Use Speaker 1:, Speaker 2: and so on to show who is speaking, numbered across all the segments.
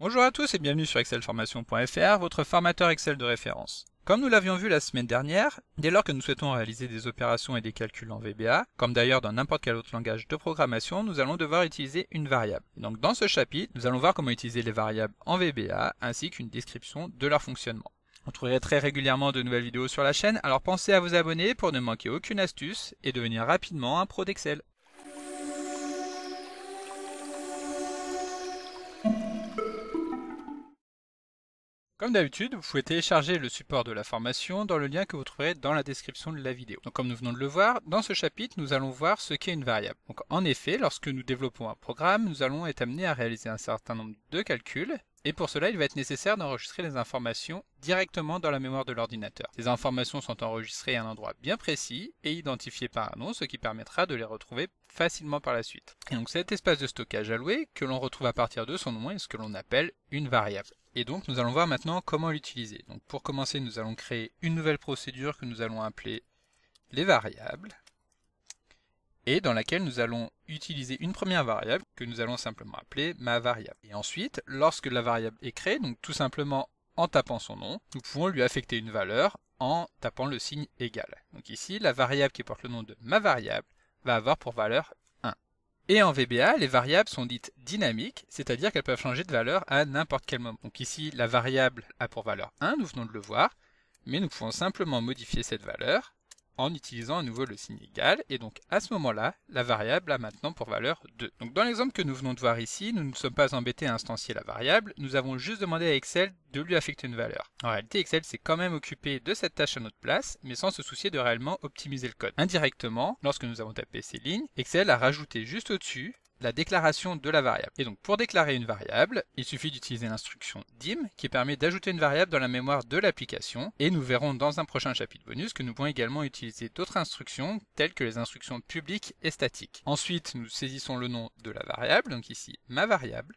Speaker 1: Bonjour à tous et bienvenue sur excelformation.fr, votre formateur Excel de référence. Comme nous l'avions vu la semaine dernière, dès lors que nous souhaitons réaliser des opérations et des calculs en VBA, comme d'ailleurs dans n'importe quel autre langage de programmation, nous allons devoir utiliser une variable. donc dans ce chapitre, nous allons voir comment utiliser les variables en VBA, ainsi qu'une description de leur fonctionnement. On trouverait très régulièrement de nouvelles vidéos sur la chaîne, alors pensez à vous abonner pour ne manquer aucune astuce et devenir rapidement un pro d'Excel. Comme d'habitude, vous pouvez télécharger le support de la formation dans le lien que vous trouverez dans la description de la vidéo. Donc comme nous venons de le voir, dans ce chapitre, nous allons voir ce qu'est une variable. Donc en effet, lorsque nous développons un programme, nous allons être amenés à réaliser un certain nombre de calculs, et pour cela, il va être nécessaire d'enregistrer les informations directement dans la mémoire de l'ordinateur. Ces informations sont enregistrées à un endroit bien précis et identifiées par un nom, ce qui permettra de les retrouver facilement par la suite. Et donc cet espace de stockage alloué, que l'on retrouve à partir de son nom, est ce que l'on appelle une variable. Et donc nous allons voir maintenant comment l'utiliser. Donc pour commencer, nous allons créer une nouvelle procédure que nous allons appeler les variables et dans laquelle nous allons utiliser une première variable que nous allons simplement appeler ma variable. Et ensuite, lorsque la variable est créée, donc tout simplement en tapant son nom, nous pouvons lui affecter une valeur en tapant le signe égal. Donc ici, la variable qui porte le nom de ma variable va avoir pour valeur et en VBA, les variables sont dites dynamiques, c'est-à-dire qu'elles peuvent changer de valeur à n'importe quel moment. Donc ici, la variable a pour valeur 1, nous venons de le voir, mais nous pouvons simplement modifier cette valeur en utilisant à nouveau le signe égal, et donc à ce moment-là, la variable a maintenant pour valeur 2. Donc dans l'exemple que nous venons de voir ici, nous ne sommes pas embêtés à instancier la variable, nous avons juste demandé à Excel de lui affecter une valeur. En réalité, Excel s'est quand même occupé de cette tâche à notre place, mais sans se soucier de réellement optimiser le code. Indirectement, lorsque nous avons tapé ces lignes, Excel a rajouté juste au-dessus la déclaration de la variable. Et donc pour déclarer une variable, il suffit d'utiliser l'instruction dim qui permet d'ajouter une variable dans la mémoire de l'application et nous verrons dans un prochain chapitre bonus que nous pouvons également utiliser d'autres instructions telles que les instructions publiques et statiques. Ensuite, nous saisissons le nom de la variable, donc ici ma variable,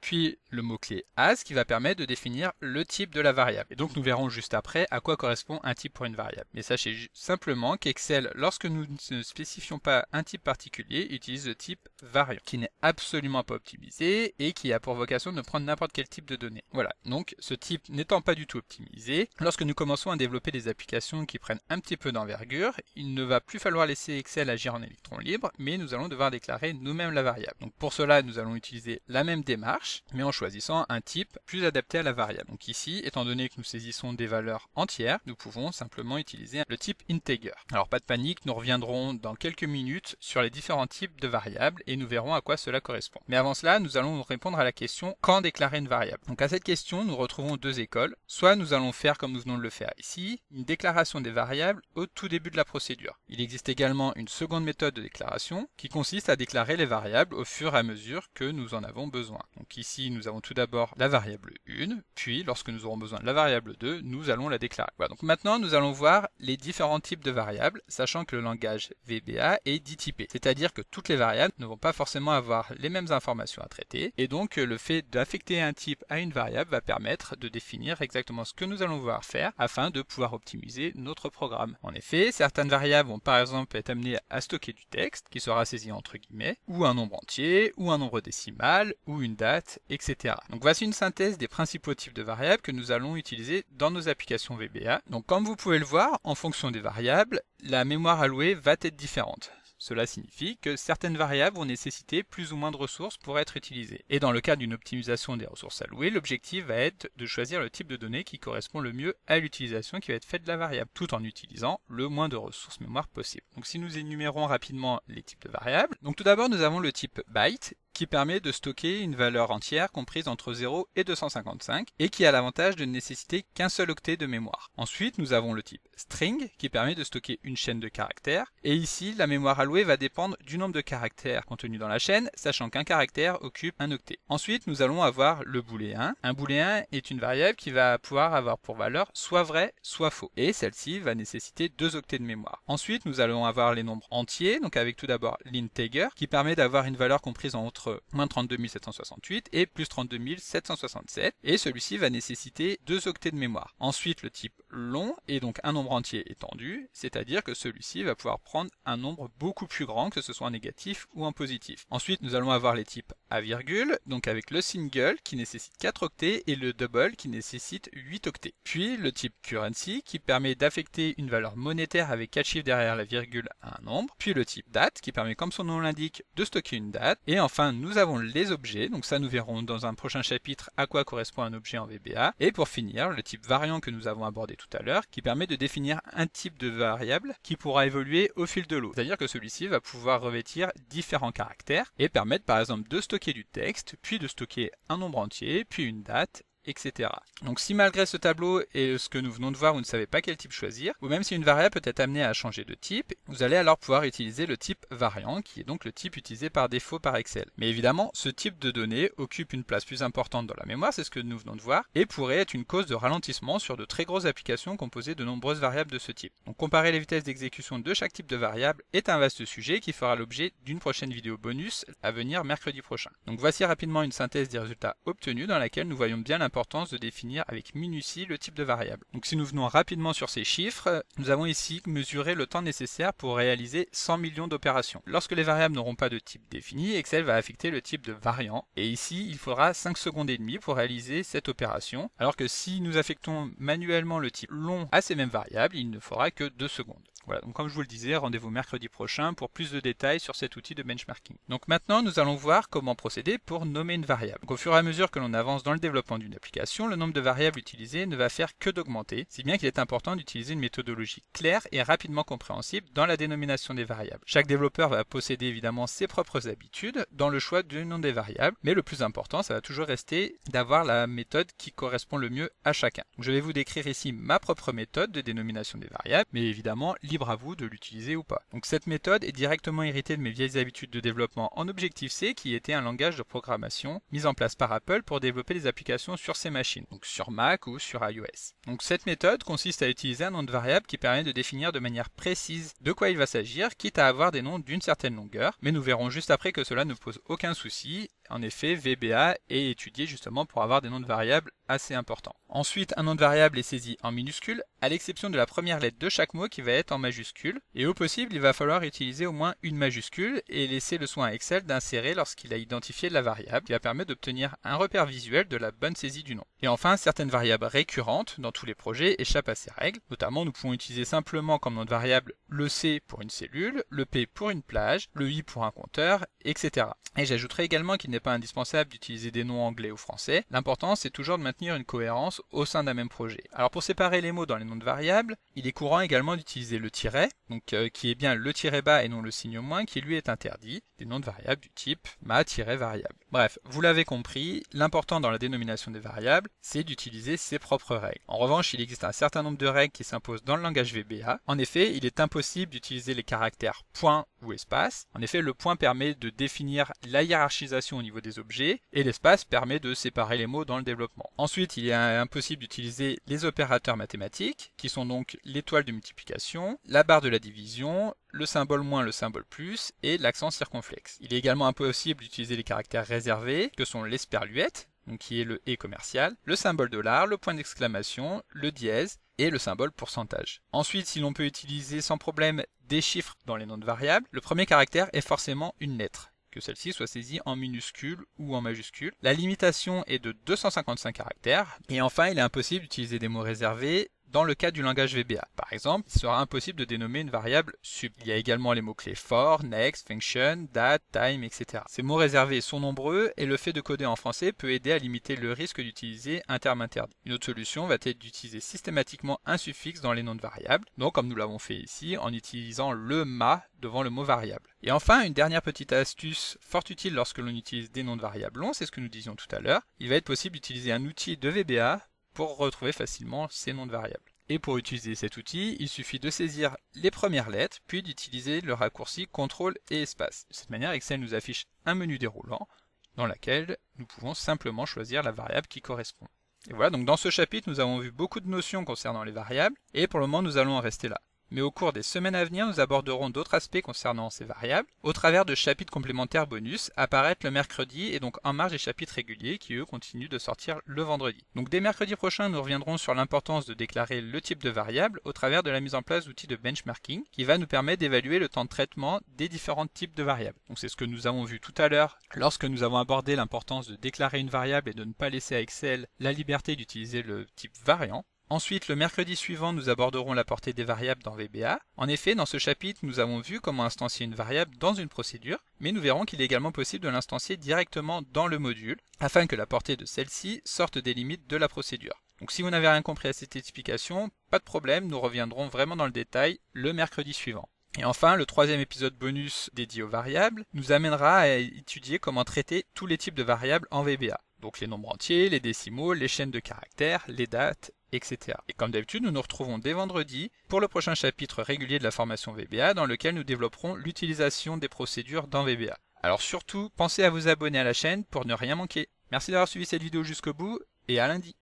Speaker 1: puis le mot-clé as qui va permettre de définir le type de la variable. Et donc nous verrons juste après à quoi correspond un type pour une variable. Mais sachez simplement qu'Excel, lorsque nous ne spécifions pas un type particulier, utilise le type variant, qui n'est absolument pas optimisé et qui a pour vocation de prendre n'importe quel type de données. Voilà, donc ce type n'étant pas du tout optimisé, lorsque nous commençons à développer des applications qui prennent un petit peu d'envergure, il ne va plus falloir laisser Excel agir en électron libre, mais nous allons devoir déclarer nous-mêmes la variable. Donc pour cela, nous allons utiliser la même démarche, mais en choisissant un type plus adapté à la variable. Donc ici, étant donné que nous saisissons des valeurs entières, nous pouvons simplement utiliser le type integer. Alors pas de panique, nous reviendrons dans quelques minutes sur les différents types de variables et nous verrons à quoi cela correspond. Mais avant cela, nous allons répondre à la question quand déclarer une variable. Donc à cette question, nous retrouvons deux écoles. Soit nous allons faire comme nous venons de le faire ici, une déclaration des variables au tout début de la procédure. Il existe également une seconde méthode de déclaration qui consiste à déclarer les variables au fur et à mesure que nous en avons besoin. Donc ici, nous avons tout d'abord la variable 1, puis lorsque nous aurons besoin de la variable 2, nous allons la déclarer. donc maintenant, nous allons voir les différents types de variables, sachant que le langage VBA est typé. c'est-à-dire que toutes les variables ne vont pas forcément avoir les mêmes informations à traiter, et donc euh, le fait d'affecter un type à une variable va permettre de définir exactement ce que nous allons vouloir faire afin de pouvoir optimiser notre programme. En effet, certaines variables vont par exemple être amenées à stocker du texte qui sera saisi entre guillemets, ou un nombre entier, ou un nombre décimal, ou une date, etc. Donc voici une synthèse des principaux types de variables que nous allons utiliser dans nos applications VBA. Donc comme vous pouvez le voir, en fonction des variables, la mémoire allouée va être différente. Cela signifie que certaines variables vont nécessiter plus ou moins de ressources pour être utilisées. Et dans le cas d'une optimisation des ressources allouées, l'objectif va être de choisir le type de données qui correspond le mieux à l'utilisation qui va être faite de la variable, tout en utilisant le moins de ressources mémoire possible. Donc si nous énumérons rapidement les types de variables, donc tout d'abord nous avons le type byte qui permet de stocker une valeur entière comprise entre 0 et 255 et qui a l'avantage de ne nécessiter qu'un seul octet de mémoire. Ensuite, nous avons le type string qui permet de stocker une chaîne de caractères et ici, la mémoire allouée va dépendre du nombre de caractères contenus dans la chaîne, sachant qu'un caractère occupe un octet. Ensuite, nous allons avoir le booléen. Un booléen est une variable qui va pouvoir avoir pour valeur soit vrai, soit faux et celle-ci va nécessiter deux octets de mémoire. Ensuite, nous allons avoir les nombres entiers, donc avec tout d'abord l'integer qui permet d'avoir une valeur comprise entre moins 32 768 et plus 32 767, et celui-ci va nécessiter deux octets de mémoire. Ensuite, le type long et donc un nombre entier étendu, c'est-à-dire que celui-ci va pouvoir prendre un nombre beaucoup plus grand, que ce soit un négatif ou un positif. Ensuite, nous allons avoir les types à virgule, donc avec le single qui nécessite 4 octets et le double qui nécessite 8 octets. Puis le type currency qui permet d'affecter une valeur monétaire avec 4 chiffres derrière la virgule à un nombre. Puis le type date qui permet, comme son nom l'indique, de stocker une date. Et enfin, nous avons les objets, donc ça nous verrons dans un prochain chapitre à quoi correspond un objet en VBA. Et pour finir, le type variant que nous avons abordé tout à l'heure, qui permet de définir un type de variable qui pourra évoluer au fil de l'eau. C'est-à-dire que celui-ci va pouvoir revêtir différents caractères et permettre par exemple de stocker du texte, puis de stocker un nombre entier, puis une date, etc. Donc si malgré ce tableau et ce que nous venons de voir, vous ne savez pas quel type choisir, ou même si une variable peut être amenée à changer de type, vous allez alors pouvoir utiliser le type variant, qui est donc le type utilisé par défaut par Excel. Mais évidemment, ce type de données occupe une place plus importante dans la mémoire, c'est ce que nous venons de voir, et pourrait être une cause de ralentissement sur de très grosses applications composées de nombreuses variables de ce type. Donc comparer les vitesses d'exécution de chaque type de variable est un vaste sujet qui fera l'objet d'une prochaine vidéo bonus à venir mercredi prochain. Donc voici rapidement une synthèse des résultats obtenus dans laquelle nous voyons bien l'importance de définir avec minutie le type de variable. Donc si nous venons rapidement sur ces chiffres, nous avons ici mesuré le temps nécessaire pour réaliser 100 millions d'opérations. Lorsque les variables n'auront pas de type défini, Excel va affecter le type de variant. Et ici, il faudra 5 secondes et demie pour réaliser cette opération. Alors que si nous affectons manuellement le type long à ces mêmes variables, il ne faudra que 2 secondes. Voilà, donc comme je vous le disais, rendez-vous mercredi prochain pour plus de détails sur cet outil de benchmarking. Donc maintenant, nous allons voir comment procéder pour nommer une variable. Donc, au fur et à mesure que l'on avance dans le développement d'une application le nombre de variables utilisées ne va faire que d'augmenter, si bien qu'il est important d'utiliser une méthodologie claire et rapidement compréhensible dans la dénomination des variables. Chaque développeur va posséder évidemment ses propres habitudes dans le choix du nom des variables, mais le plus important, ça va toujours rester d'avoir la méthode qui correspond le mieux à chacun. je vais vous décrire ici ma propre méthode de dénomination des variables, mais évidemment libre à vous de l'utiliser ou pas. Donc cette méthode est directement héritée de mes vieilles habitudes de développement en Objective-C qui était un langage de programmation mis en place par Apple pour développer des applications sur sur ces machines, donc sur Mac ou sur iOS. Donc cette méthode consiste à utiliser un nom de variable qui permet de définir de manière précise de quoi il va s'agir, quitte à avoir des noms d'une certaine longueur, mais nous verrons juste après que cela ne pose aucun souci en effet, VBA est étudié justement pour avoir des noms de variables assez importants. Ensuite, un nom de variable est saisi en minuscule, à l'exception de la première lettre de chaque mot qui va être en majuscule. Et au possible, il va falloir utiliser au moins une majuscule et laisser le soin à Excel d'insérer lorsqu'il a identifié la variable, qui va permettre d'obtenir un repère visuel de la bonne saisie du nom. Et enfin, certaines variables récurrentes dans tous les projets échappent à ces règles. Notamment, nous pouvons utiliser simplement comme nom de variable le C pour une cellule, le P pour une plage, le I pour un compteur, etc. Et j'ajouterai également qu'il n'est pas indispensable d'utiliser des noms anglais ou français. L'important, c'est toujours de maintenir une cohérence au sein d'un même projet. Alors pour séparer les mots dans les noms de variables, il est courant également d'utiliser le tiret, donc euh, qui est bien le tiret bas et non le signe moins, qui lui est interdit, des noms de variables du type ma-variable. Bref, vous l'avez compris, l'important dans la dénomination des variables, c'est d'utiliser ses propres règles. En revanche, il existe un certain nombre de règles qui s'imposent dans le langage VBA. En effet, il est impossible d'utiliser les caractères point ou espace. En effet, le point permet de définir la hiérarchisation des objets, et l'espace permet de séparer les mots dans le développement. Ensuite, il est impossible d'utiliser les opérateurs mathématiques, qui sont donc l'étoile de multiplication, la barre de la division, le symbole moins, le symbole plus, et l'accent circonflexe. Il est également impossible d'utiliser les caractères réservés, que sont l'esperluette, donc qui est le et commercial, le symbole dollar, le point d'exclamation, le dièse, et le symbole pourcentage. Ensuite, si l'on peut utiliser sans problème des chiffres dans les noms de variables, le premier caractère est forcément une lettre que celle-ci soit saisie en minuscule ou en majuscule. La limitation est de 255 caractères. Et enfin, il est impossible d'utiliser des mots réservés dans le cas du langage VBA. Par exemple, il sera impossible de dénommer une variable sub. Il y a également les mots-clés for, next, function, date, time, etc. Ces mots réservés sont nombreux et le fait de coder en français peut aider à limiter le risque d'utiliser un terme interdit. Une autre solution va être d'utiliser systématiquement un suffixe dans les noms de variables, donc comme nous l'avons fait ici en utilisant le ma devant le mot variable. Et enfin, une dernière petite astuce fort utile lorsque l'on utilise des noms de variables longs, c'est ce que nous disions tout à l'heure. Il va être possible d'utiliser un outil de VBA pour retrouver facilement ces noms de variables. Et pour utiliser cet outil, il suffit de saisir les premières lettres, puis d'utiliser le raccourci CTRL et espace. De cette manière, Excel nous affiche un menu déroulant dans lequel nous pouvons simplement choisir la variable qui correspond. Et voilà, donc dans ce chapitre, nous avons vu beaucoup de notions concernant les variables, et pour le moment, nous allons en rester là mais au cours des semaines à venir, nous aborderons d'autres aspects concernant ces variables, au travers de chapitres complémentaires bonus, apparaître le mercredi et donc en marge des chapitres réguliers qui eux continuent de sortir le vendredi. Donc dès mercredi prochain, nous reviendrons sur l'importance de déclarer le type de variable au travers de la mise en place d'outils de benchmarking qui va nous permettre d'évaluer le temps de traitement des différents types de variables. Donc c'est ce que nous avons vu tout à l'heure lorsque nous avons abordé l'importance de déclarer une variable et de ne pas laisser à Excel la liberté d'utiliser le type variant. Ensuite, le mercredi suivant, nous aborderons la portée des variables dans VBA. En effet, dans ce chapitre, nous avons vu comment instancier une variable dans une procédure, mais nous verrons qu'il est également possible de l'instancier directement dans le module, afin que la portée de celle-ci sorte des limites de la procédure. Donc si vous n'avez rien compris à cette explication, pas de problème, nous reviendrons vraiment dans le détail le mercredi suivant. Et enfin, le troisième épisode bonus dédié aux variables nous amènera à étudier comment traiter tous les types de variables en VBA. Donc les nombres entiers, les décimaux, les chaînes de caractères, les dates, etc. Et comme d'habitude, nous nous retrouvons dès vendredi pour le prochain chapitre régulier de la formation VBA dans lequel nous développerons l'utilisation des procédures dans VBA. Alors surtout, pensez à vous abonner à la chaîne pour ne rien manquer. Merci d'avoir suivi cette vidéo jusqu'au bout et à lundi.